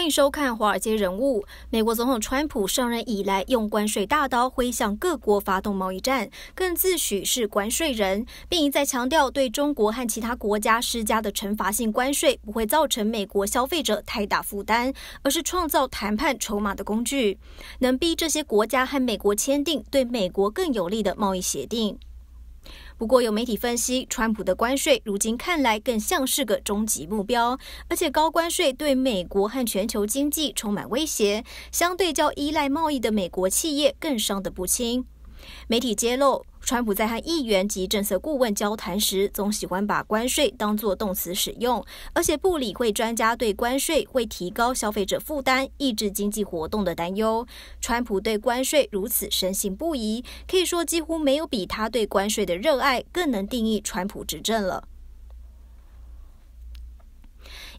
欢迎收看《华尔街人物》。美国总统川普上任以来，用关税大刀挥向各国，发动贸易战，更自诩是关税人，并一再强调，对中国和其他国家施加的惩罚性关税不会造成美国消费者太大负担，而是创造谈判筹码的工具，能逼这些国家和美国签订对美国更有利的贸易协定。不过，有媒体分析，川普的关税如今看来更像是个终极目标，而且高关税对美国和全球经济充满威胁，相对较依赖贸易的美国企业更伤得不轻。媒体揭露。川普在和议员及政策顾问交谈时，总喜欢把关税当作动词使用，而且不理会专家对关税会提高消费者负担、抑制经济活动的担忧。川普对关税如此深信不疑，可以说几乎没有比他对关税的热爱更能定义川普执政了。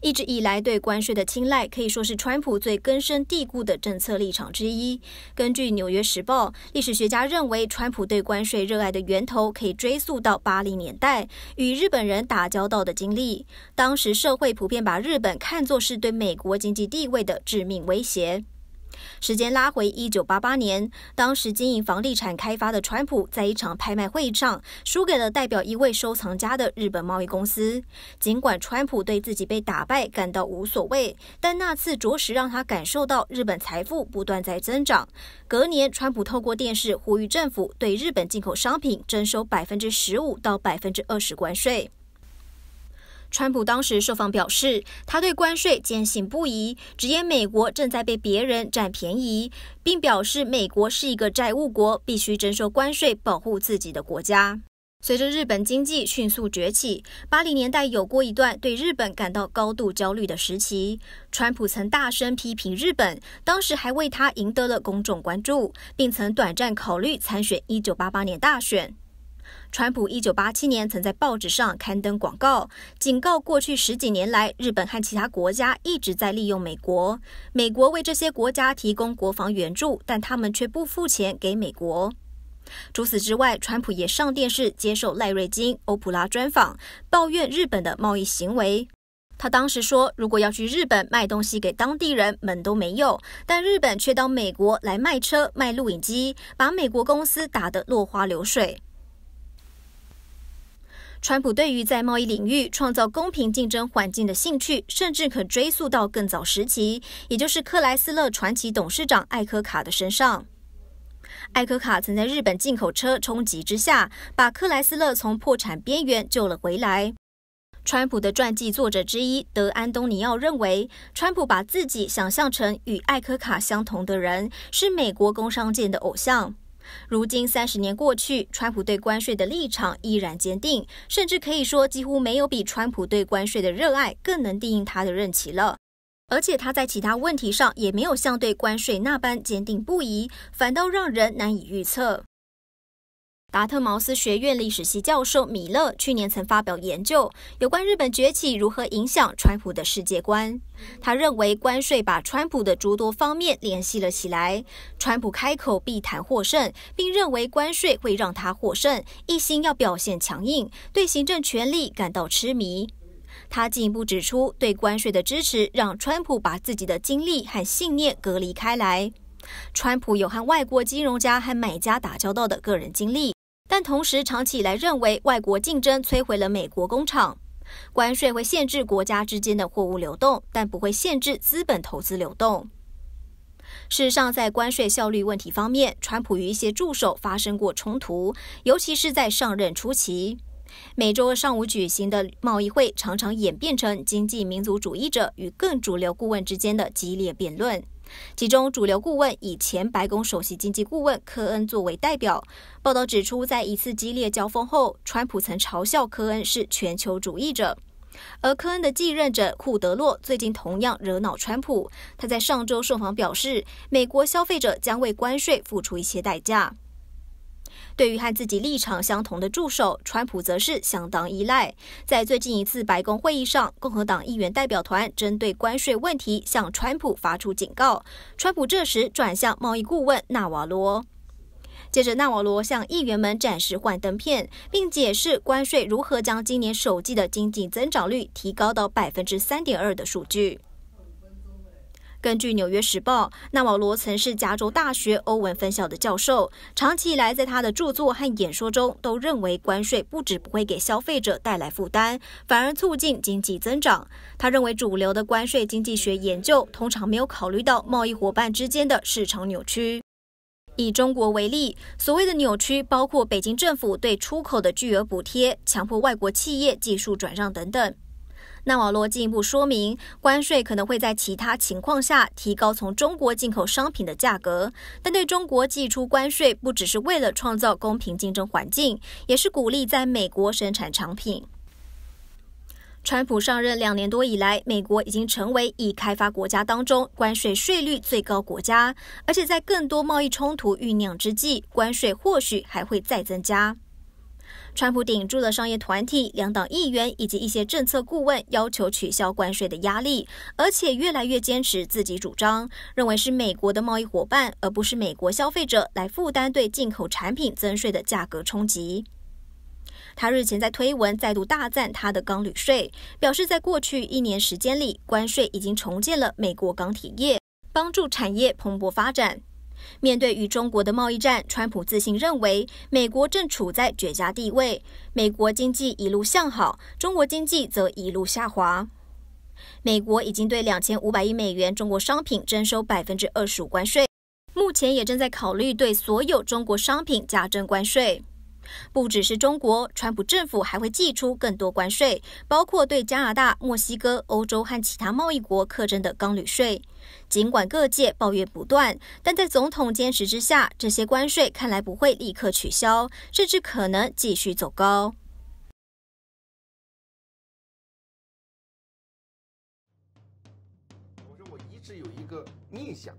一直以来对关税的青睐可以说是川普最根深蒂固的政策立场之一。根据《纽约时报》，历史学家认为，川普对关税热爱的源头可以追溯到80年代与日本人打交道的经历。当时社会普遍把日本看作是对美国经济地位的致命威胁。时间拉回一九八八年，当时经营房地产开发的川普在一场拍卖会上输给了代表一位收藏家的日本贸易公司。尽管川普对自己被打败感到无所谓，但那次着实让他感受到日本财富不断在增长。隔年，川普透过电视呼吁政府对日本进口商品征收百分之十五到百分之二十关税。川普当时受访表示，他对关税坚信不疑，直言美国正在被别人占便宜，并表示美国是一个债务国，必须征收关税保护自己的国家。随着日本经济迅速崛起，八零年代有过一段对日本感到高度焦虑的时期。川普曾大声批评日本，当时还为他赢得了公众关注，并曾短暂考虑参选一九八八年大选。川普1987年曾在报纸上刊登广告，警告过去十几年来，日本和其他国家一直在利用美国。美国为这些国家提供国防援助，但他们却不付钱给美国。除此之外，川普也上电视接受赖瑞金、欧普拉专访，抱怨日本的贸易行为。他当时说：“如果要去日本卖东西给当地人，门都没有，但日本却到美国来卖车、卖录影机，把美国公司打得落花流水。”川普对于在贸易领域创造公平竞争环境的兴趣，甚至可追溯到更早时期，也就是克莱斯勒传奇董事长艾科卡的身上。艾科卡曾在日本进口车冲击之下，把克莱斯勒从破产边缘救了回来。川普的传记作者之一德安东尼奥认为，川普把自己想象成与艾科卡相同的人，是美国工商界的偶像。如今三十年过去，川普对关税的立场依然坚定，甚至可以说几乎没有比川普对关税的热爱更能定义他的任期了。而且他在其他问题上也没有像对关税那般坚定不移，反倒让人难以预测。达特茅斯学院历史系教授米勒去年曾发表研究，有关日本崛起如何影响川普的世界观。他认为关税把川普的诸多方面联系了起来。川普开口必谈获胜，并认为关税会让他获胜，一心要表现强硬，对行政权力感到痴迷。他进一步指出，对关税的支持让川普把自己的经历和信念隔离开来。川普有和外国金融家和买家打交道的个人经历。但同时，长期以来认为外国竞争摧毁了美国工厂，关税会限制国家之间的货物流动，但不会限制资本投资流动。事实上，在关税效率问题方面，川普与一些助手发生过冲突，尤其是在上任初期。每周上午举行的贸易会常常演变成经济民族主义者与更主流顾问之间的激烈辩论。其中，主流顾问以前白宫首席经济顾问科恩作为代表。报道指出，在一次激烈交锋后，川普曾嘲笑科恩是全球主义者。而科恩的继任者库德洛最近同样惹恼川普。他在上周受访表示，美国消费者将为关税付出一些代价。对于和自己立场相同的助手，川普则是相当依赖。在最近一次白宫会议上，共和党议员代表团针对关税问题向川普发出警告，川普这时转向贸易顾问纳瓦罗。接着，纳瓦罗向议员们展示幻灯片，并解释关税如何将今年首季的经济增长率提高到百分之三点二的数据。根据《纽约时报》，纳瓦罗曾是加州大学欧文分校的教授，长期以来，在他的著作和演说中，都认为关税不止不会给消费者带来负担，反而促进经济增长。他认为，主流的关税经济学研究通常没有考虑到贸易伙伴之间的市场扭曲。以中国为例，所谓的扭曲包括北京政府对出口的巨额补贴、强迫外国企业技术转让等等。纳瓦罗进一步说明，关税可能会在其他情况下提高从中国进口商品的价格，但对中国寄出关税不只是为了创造公平竞争环境，也是鼓励在美国生产产品。川普上任两年多以来，美国已经成为已开发国家当中关税税率最高国家，而且在更多贸易冲突酝酿之际，关税或许还会再增加。川普顶住了商业团体、两党议员以及一些政策顾问要求取消关税的压力，而且越来越坚持自己主张，认为是美国的贸易伙伴而不是美国消费者来负担对进口产品增税的价格冲击。他日前在推文再度大赞他的钢铝税，表示在过去一年时间里，关税已经重建了美国钢铁业，帮助产业蓬勃发展。面对与中国的贸易战，川普自信认为美国正处在绝佳地位。美国经济一路向好，中国经济则一路下滑。美国已经对2500亿美元中国商品征收25%关税，目前也正在考虑对所有中国商品加征关税。不只是中国，川普政府还会寄出更多关税，包括对加拿大、墨西哥、欧洲和其他贸易国课征的钢铝税。尽管各界抱怨不断，但在总统坚持之下，这些关税看来不会立刻取消，甚至可能继续走高。我说我一直有一个念想，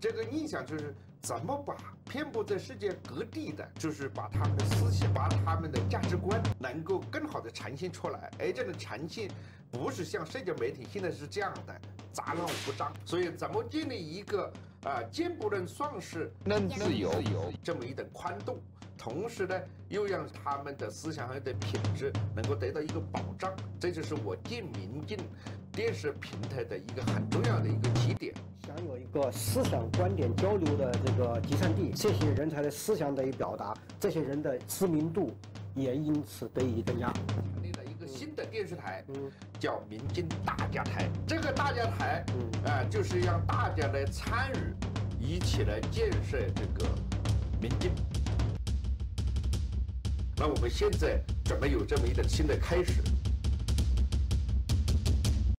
这个念想就是。怎么把遍布在世界各地的，就是把他们的思想、把他们的价值观能够更好的呈现出来？而这种呈现，不是像社交媒体现在是这样的杂乱无章。所以，怎么建立一个啊，既不能算是能自由，这么一种宽度？同时呢，又让他们的思想上的品质能够得到一个保障，这就是我建民进，电视平台的一个很重要的一个起点。想有一个思想观点交流的这个集散地，这些人才的思想得以表达，这些人的知名度也因此得以增加。成立了一个新的电视台，嗯，叫民进大家台。这个大家台，嗯，啊，就是让大家来参与，一起来建设这个民进。那我们现在怎么有这么一个新的开始？